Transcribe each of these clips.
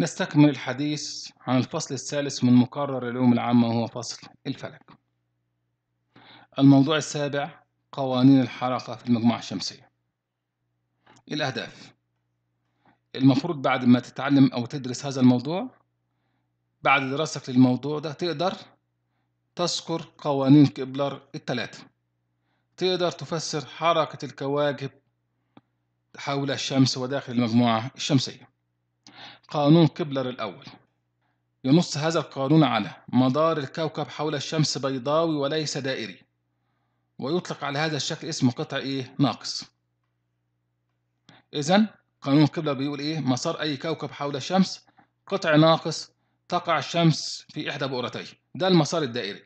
نستكمل الحديث عن الفصل الثالث من مقرر العلوم العامة وهو فصل الفلك الموضوع السابع قوانين الحركة في المجموعة الشمسية الأهداف المفروض بعد ما تتعلم أو تدرس هذا الموضوع بعد دراستك للموضوع ده تقدر تذكر قوانين كبلر الثلاثة تقدر تفسر حركة الكواكب حول الشمس وداخل المجموعة الشمسية قانون كبلر الأول ينص هذا القانون على مدار الكوكب حول الشمس بيضاوي وليس دائري ويطلق على هذا الشكل اسم قطع إيه ناقص إذا قانون كبلر بيقول إيه مسار أي كوكب حول الشمس قطع ناقص تقع الشمس في إحدى بؤرتيه ده المسار الدائري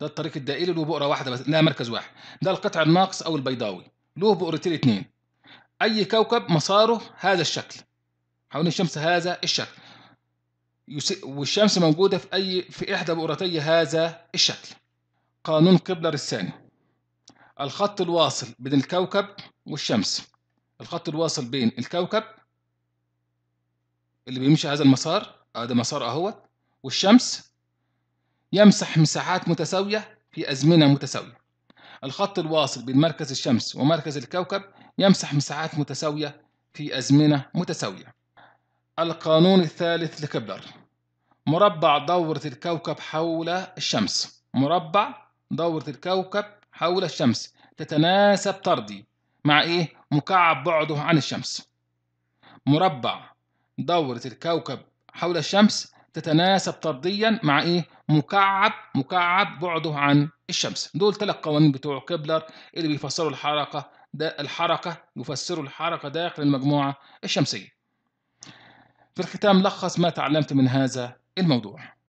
ده الطريق الدائري له بؤرة واحدة بس لها مركز واحد ده القطع الناقص أو البيضاوي له بؤرتين اتنين أي كوكب مساره هذا الشكل حول الشمس هذا الشكل والشمس موجودة في أي في إحدى بؤرتي هذا الشكل قانون كبلر الثاني الخط الواصل بين الكوكب والشمس الخط الواصل بين الكوكب اللي بيمشي هذا المسار ده مسار اهوت والشمس يمسح مساحات متساوية في أزمنة متساوية الخط الواصل بين مركز الشمس ومركز الكوكب يمسح مساحات متساوية في أزمنة متساوية القانون الثالث لكبلر مربع دورة الكوكب حول الشمس مربع دورة الكوكب حول الشمس تتناسب طردي مع إيه؟ مكعب بعده عن الشمس مربع دورة الكوكب حول الشمس تتناسب طرديا مع إيه؟ مكعب مكعب بعده عن الشمس دول ثلاث قوانين بتوع كبلر اللي بيفسروا الحركة ده الحركة يفسروا الحركة داخل المجموعة الشمسية في الختام لخص ما تعلمت من هذا الموضوع